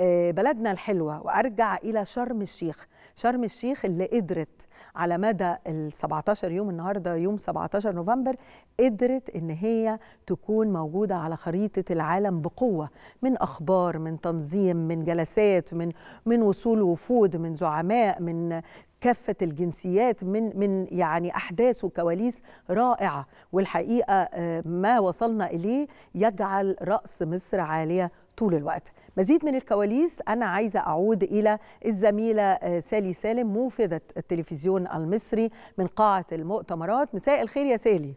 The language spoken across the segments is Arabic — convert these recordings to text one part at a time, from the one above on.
آه، بلدنا الحلوة وأرجع إلى شرم الشيخ شرم الشيخ اللي قدرت على مدى ال 17 يوم النهاردة يوم 17 نوفمبر قدرت إن هي تكون موجودة على خريطة العالم بقوة من أخبار من تنظيم من جلسات من, من وصول وفود من زعماء من كافة الجنسيات من من يعني أحداث وكواليس رائعة والحقيقة آه، ما وصلنا إليه يجعل رأس مصر عالية طول الوقت مزيد من الكواليس أنا عايزة أعود إلى الزميلة آه، سالي سالم موفدة التلفزيون المصري من قاعة المؤتمرات مساء الخير يا سالي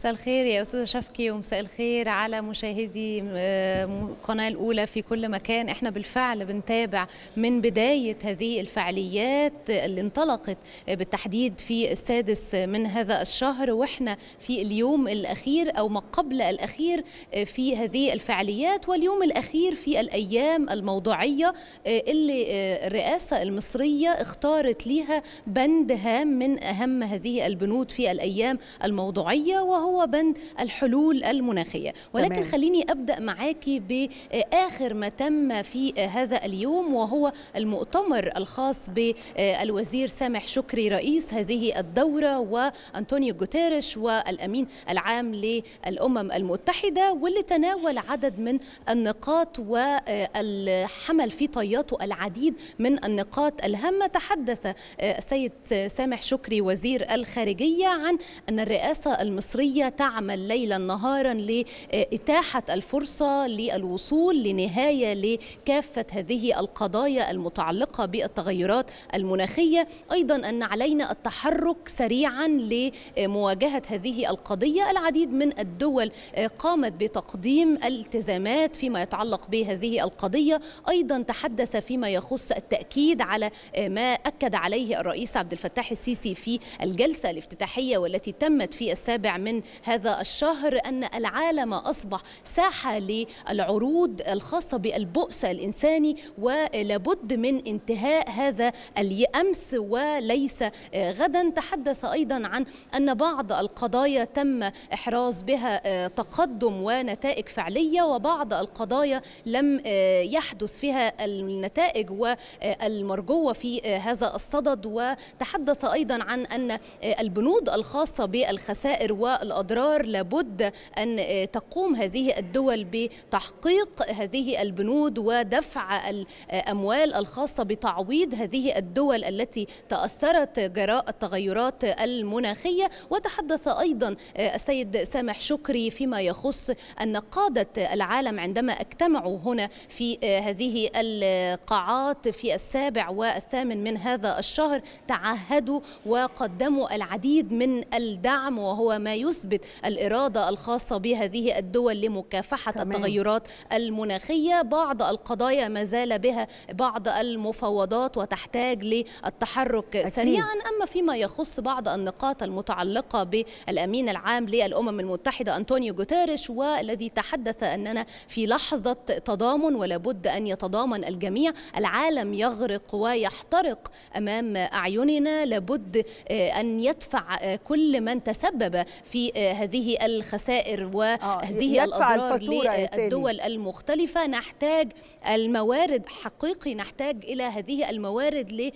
مساء الخير يا استاذه شفكي ومساء الخير على مشاهدي القناه آه، الاولى في كل مكان احنا بالفعل بنتابع من بدايه هذه الفعاليات اللي انطلقت بالتحديد في السادس من هذا الشهر واحنا في اليوم الاخير او ما قبل الاخير آه، في هذه الفعاليات واليوم الاخير في الايام الموضوعيه آه، اللي الرئاسه المصريه اختارت ليها بند هام من اهم هذه البنود في الايام الموضوعيه وهو هو بند الحلول المناخية ولكن تمام. خليني أبدأ معاكي بآخر ما تم في هذا اليوم وهو المؤتمر الخاص بالوزير سامح شكري رئيس هذه الدورة وأنطونيو جوتيريش والأمين العام للأمم المتحدة واللي تناول عدد من النقاط والحمل في طياته العديد من النقاط الهامة تحدث السيد سامح شكري وزير الخارجية عن أن الرئاسة المصرية تعمل ليلا نهارا لإتاحة الفرصة للوصول لنهاية لكافة هذه القضايا المتعلقة بالتغيرات المناخية أيضا أن علينا التحرك سريعا لمواجهة هذه القضية العديد من الدول قامت بتقديم التزامات فيما يتعلق بهذه القضية أيضا تحدث فيما يخص التأكيد على ما أكد عليه الرئيس عبد الفتاح السيسي في الجلسة الافتتاحية والتي تمت في السابع من هذا الشهر أن العالم أصبح ساحة للعروض الخاصة بالبؤس الإنساني ولابد من انتهاء هذا الأمس وليس آه، غدا تحدث أيضا عن أن بعض القضايا تم إحراز بها آه، تقدم ونتائج فعلية وبعض القضايا لم آه، يحدث فيها النتائج والمرجوة في هذا الصدد وتحدث أيضا عن أن البنود الخاصة بالخسائر وال الأضرار لابد أن آه، تقوم هذه الدول بتحقيق هذه البنود ودفع الأموال آه، الخاصة بتعويض هذه الدول التي تأثرت جراء التغيرات المناخية وتحدث أيضا آه، السيد سامح شكري فيما يخص أن قادة العالم عندما اجتمعوا هنا في هذه القاعات في السابع والثامن من هذا الشهر تعهدوا وقدموا العديد من الدعم وهو ما يسمى تثبت الإرادة الخاصة بهذه الدول لمكافحة تمام. التغيرات المناخية بعض القضايا ما زال بها بعض المفاوضات وتحتاج للتحرك أكيد. سريعا أما فيما يخص بعض النقاط المتعلقة بالأمين العام للأمم المتحدة أنطونيو جوتيريش والذي تحدث أننا في لحظة تضامن ولابد أن يتضامن الجميع العالم يغرق ويحترق أمام أعيننا لابد آه، أن يدفع آه، كل من تسبب في هذه الخسائر وهذه الأضرار للدول المختلفة نحتاج الموارد حقيقي نحتاج إلى هذه الموارد ل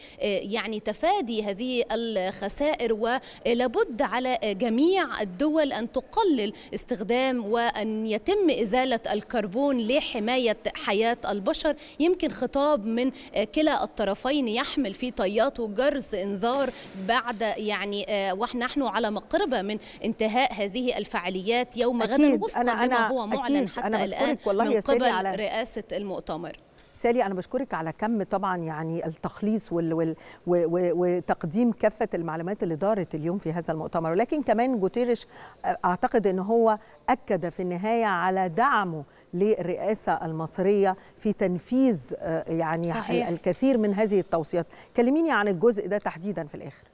يعني تفادي هذه الخسائر ولابد على جميع الدول أن تقلل استخدام وأن يتم إزالة الكربون لحماية حياة البشر يمكن خطاب من كلا الطرفين يحمل في طياته جرس انذار بعد يعني آه، ونحن على مقربة من انتهاء هذه الفعاليات يوم غد وفقا أنا لما أنا هو معلن أكيد حتى أنا الآن والله من قبل على... رئاسة المؤتمر سالي انا بشكرك على كم طبعا يعني التخليص وال وال وتقديم كافه المعلومات اللي دارت اليوم في هذا المؤتمر ولكن كمان جوتيريش اعتقد ان هو اكد في النهايه على دعمه للرئاسه المصريه في تنفيذ يعني صحيح. الكثير من هذه التوصيات كلميني عن الجزء ده تحديدا في الاخر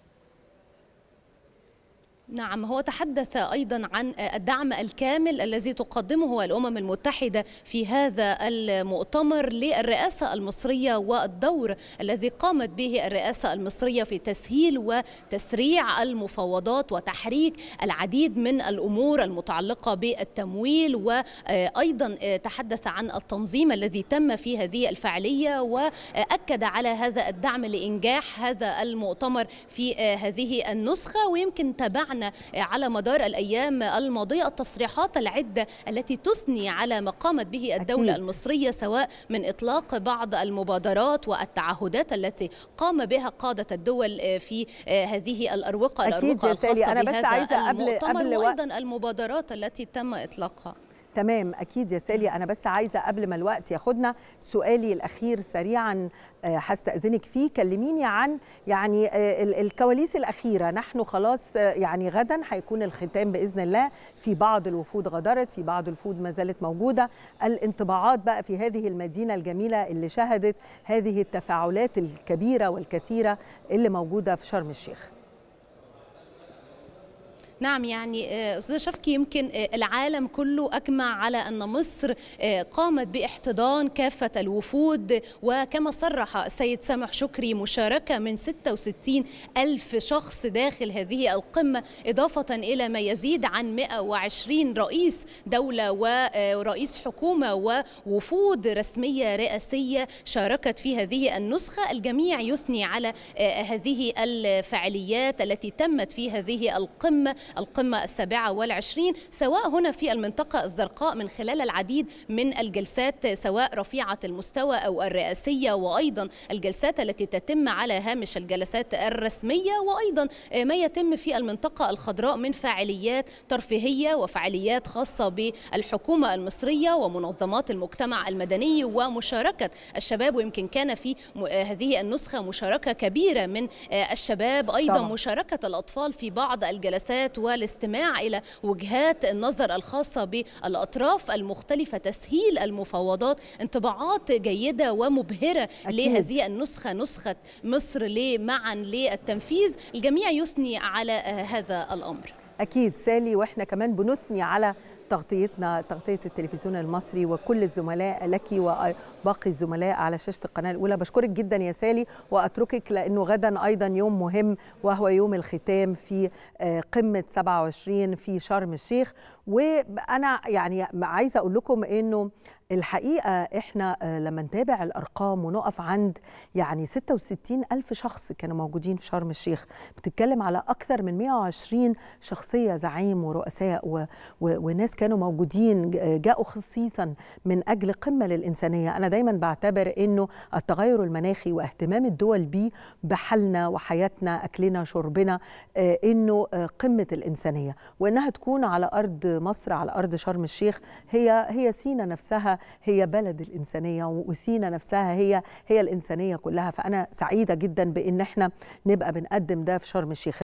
نعم هو تحدث أيضا عن الدعم الكامل الذي تقدمه الأمم المتحدة في هذا المؤتمر للرئاسة المصرية والدور الذي قامت به الرئاسة المصرية في تسهيل وتسريع المفاوضات وتحريك العديد من الأمور المتعلقة بالتمويل وأيضا تحدث عن التنظيم الذي تم في هذه الفعالية وأكد على هذا الدعم لإنجاح هذا المؤتمر في هذه النسخة ويمكن تابعنا سمعنا على مدار الأيام الماضية التصريحات العدة التي تثني على ما قامت به الدولة أكيد. المصرية سواء من إطلاق بعض المبادرات والتعهدات التي قام بها قادة الدول في هذه الأروقة أكيد الأروقة الخاصة أنا بس عايزة قبل, قبل وأيضا المبادرات التي تم إطلاقها تمام اكيد يا سالي انا بس عايزه قبل ما الوقت ياخدنا سؤالي الاخير سريعا آه، هستاذنك فيه كلميني عن يعني آه، الكواليس الاخيره نحن خلاص آه، يعني غدا هيكون الختام باذن الله في بعض الوفود غادرت في بعض الوفود ما زالت موجوده الانطباعات بقى في هذه المدينه الجميله اللي شهدت هذه التفاعلات الكبيره والكثيره اللي موجوده في شرم الشيخ نعم يعني آه، استاذ شفكي يمكن آه، العالم كله اجمع على ان مصر آه، قامت باحتضان كافه الوفود وكما صرح السيد سامح شكري مشاركه من 66 الف شخص داخل هذه القمه اضافه الى ما يزيد عن 120 رئيس دوله ورئيس حكومه ووفود رسميه رئاسيه شاركت في هذه النسخه الجميع يثني على هذه الفعاليات التي تمت في هذه القمه القمة السابعة والعشرين سواء هنا في المنطقة الزرقاء من خلال العديد من الجلسات سواء رفيعة المستوى أو الرئاسية وأيضا الجلسات التي تتم على هامش الجلسات الرسمية وأيضا ما يتم في المنطقة الخضراء من فعاليات ترفيهية وفعاليات خاصة بالحكومة المصرية ومنظمات المجتمع المدني ومشاركة الشباب ويمكن كان في هذه النسخة مشاركة كبيرة من آه، الشباب أيضا طبعا. مشاركة الأطفال في بعض الجلسات والاستماع إلى وجهات النظر الخاصة بالأطراف المختلفة تسهيل المفاوضات انطباعات جيدة ومبهرة أكيد. لهذه النسخة نسخة مصر معا للتنفيذ الجميع يثني على آه، هذا الأمر أكيد سالي وإحنا كمان بنثني على تغطيتنا تغطية التلفزيون المصري وكل الزملاء لك وباقي الزملاء على شاشة القناة الأولى بشكرك جدا يا سالي وأتركك لأنه غدا أيضا يوم مهم وهو يوم الختام في آه، قمة 27 في شرم الشيخ وأنا يعني عايزة أقول لكم أنه الحقيقة إحنا آه، لما نتابع الأرقام ونقف عند يعني 66 ألف شخص كانوا موجودين في شرم الشيخ بتتكلم على أكثر من 120 شخصية زعيم ورؤساء و... و... وناس كانوا موجودين جاءوا خصيصا من أجل قمة للإنسانية أنا دايما بعتبر أنه التغير المناخي واهتمام الدول بيه بحالنا وحياتنا أكلنا شربنا آه، أنه آه، قمة الإنسانية وأنها تكون على أرض مصر على أرض شرم الشيخ هي هي سينا نفسها هي بلد الإنسانية وسينا نفسها هي هي الإنسانية كلها فأنا سعيدة جدا بإن احنا نبقى بنقدم ده في شرم الشيخ